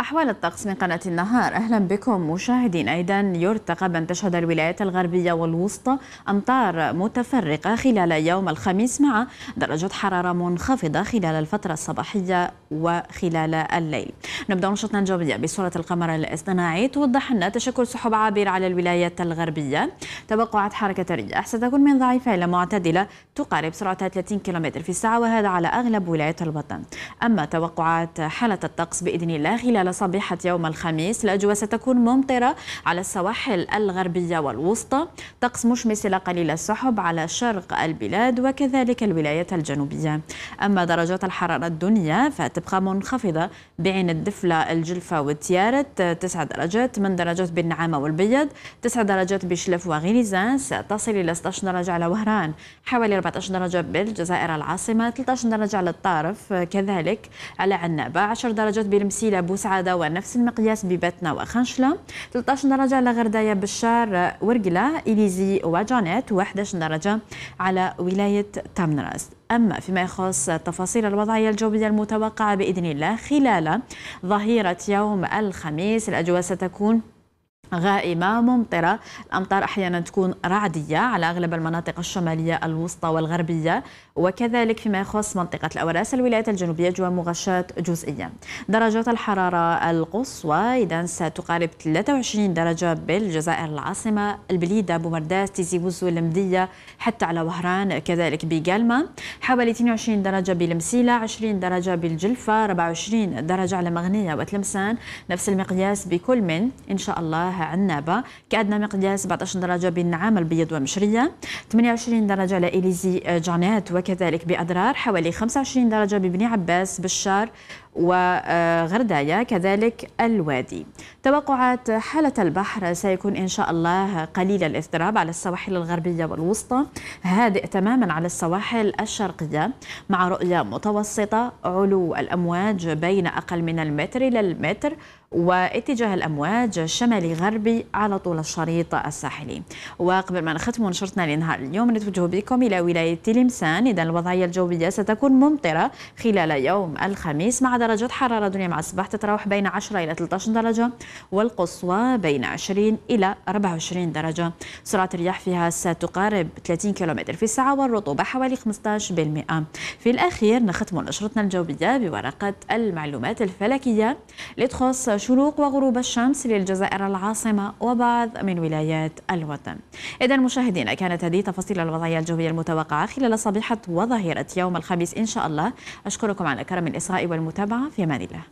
أحوال الطقس من قناة النهار أهلا بكم مشاهدين أيضا يرتقب أن تشهد الولايات الغربية والوسطى أمطار متفرقة خلال يوم الخميس مع درجة حرارة منخفضة خلال الفترة الصباحية وخلال الليل نبدأ نشطنا الجوية بصورة القمر الاصطناعي توضح أن تشكل سحب عابر على الولايات الغربية توقعات حركة الرياح ستكون من ضعيفة إلى معتدلة تقارب سرعتها 30 كم في الساعة وهذا على أغلب ولايات الوطن أما توقعات حالة الطقس بإذن الله خلال على صبيحة يوم الخميس الأجواء ستكون ممطرة على السواحل الغربية والوسطى طقس مشمس إلى قليل السحب على شرق البلاد وكذلك الولايات الجنوبية أما درجات الحرارة الدنيا فتبقى منخفضة بعين الدفلة الجلفة والتيارة تسعة درجات من درجات بالنعامة والبيض تسعة درجات بشلف وغنيزان ستصل إلى 16 درجة على وهران حوالي 14 درجة بالجزائر العاصمة 13 درجة على الطارف كذلك على عنابة 10 درجات بالمسيلة بوسعة عادة ونفس المقياس بباتنا وخنشلة 13 درجة على غردايا بشار ورقلة إليزي وجانيت 11 درجة على ولاية تامنراس أما فيما يخص تفاصيل الوضعية الجوية المتوقعة بإذن الله خلال ظهيرة يوم الخميس الأجواء ستكون غائمة ممطرة الأمطار أحيانا تكون رعدية على أغلب المناطق الشمالية الوسطى والغربية وكذلك فيما يخص منطقة الأوراس الولايات الجنوبية جوا مغشات جزئية درجات الحرارة القصوى إذا ستقارب 23 درجة بالجزائر العاصمة البليدة بومرداس تيزي وزو المدية حتى على وهران كذلك بقالما حوالي 22 درجة بالمسيلة 20 درجة بالجلفة 24 درجة على مغنية وتلمسان نفس المقياس بكل من إن شاء الله تاعها عنابه كادنا مقياس 17 درجه بالنعام البيض ومشريه 28 درجه على اليزي جانات وكذلك بادرار حوالي 25 درجه ببني عباس بالشار وغردايا كذلك الوادي توقعات حالة البحر سيكون إن شاء الله قليل الاضطراب على السواحل الغربية والوسطى هادئ تماما على السواحل الشرقية مع رؤية متوسطة علو الأمواج بين أقل من المتر إلى المتر واتجاه الأمواج الشمالي غربي على طول الشريط الساحلي وقبل ما نختم نشرتنا لنهار اليوم نتوجه بكم إلى ولاية تلمسان إذا الوضعية الجوية ستكون ممطرة خلال يوم الخميس مع عدا درجة حرارة الدنيا مع الصباح تتراوح بين 10 إلى 13 درجة والقصوى بين 20 إلى 24 درجة سرعة الرياح فيها ستقارب 30 كم في الساعة والرطوبة حوالي 15% في الأخير نختم نشرتنا الجوية بورقة المعلومات الفلكية لتخص شروق وغروب الشمس للجزائر العاصمة وبعض من ولايات الوطن إذا مشاهدينا كانت هذه تفاصيل الوضعية الجوية المتوقعة خلال صبيحة وظهيرة يوم الخميس إن شاء الله أشكركم على كرم الإصغاء والمتابعة في امان الله